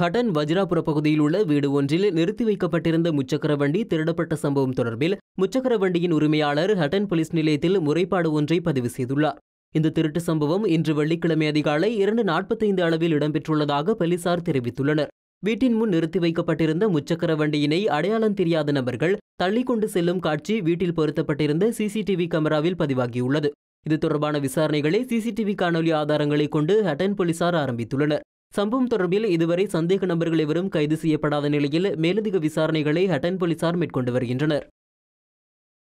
கடன் வஜ்ராபுர பகுதியில் உள்ள வீடு ஒன்றில் நிறுத்தி வைக்கப்பட்டிருந்த முச்சக்கர வண்டி திருடப்பட்ட சம்பவம் தொடர்பில் முச்சக்கர வண்டியின் உரிமையாளர் ஹட்டன் போலீஸ் நிலையத்தில் முறைப்பாடு ஒன்றை பதிவு செய்துள்ளார் இந்த திருட்டு சம்பவம் இன்று வெள்ளிக்கிழமை அதிகாலை இரண்டு நாற்பத்தைந்து அளவில் இடம்பெற்றுள்ளதாக போலீசார் தெரிவித்துள்ளனர் வீட்டின் முன் நிறுத்தி வைக்கப்பட்டிருந்த முச்சக்கர வண்டியினை அடையாளம் தெரியாத நபர்கள் தள்ளிக்கொண்டு செல்லும் காட்சி வீட்டில் பொருத்தப்பட்டிருந்த சிசிடிவி கேமராவில் பதிவாகியுள்ளது இது தொடர்பான விசாரணைகளை சிசிடிவி காணொலி ஆதாரங்களைக் கொண்டு ஹட்டன் போலீசார் ஆரம்பித்துள்ளனர் சம்பவம் தொடர்பில் இதுவரை சந்தேக நபர்கள் எவரும் கைது செய்யப்படாத நிலையில் மேலதிக விசாரணைகளை ஹட்டன் போலீசார் மேற்கொண்டு வருகின்றனர்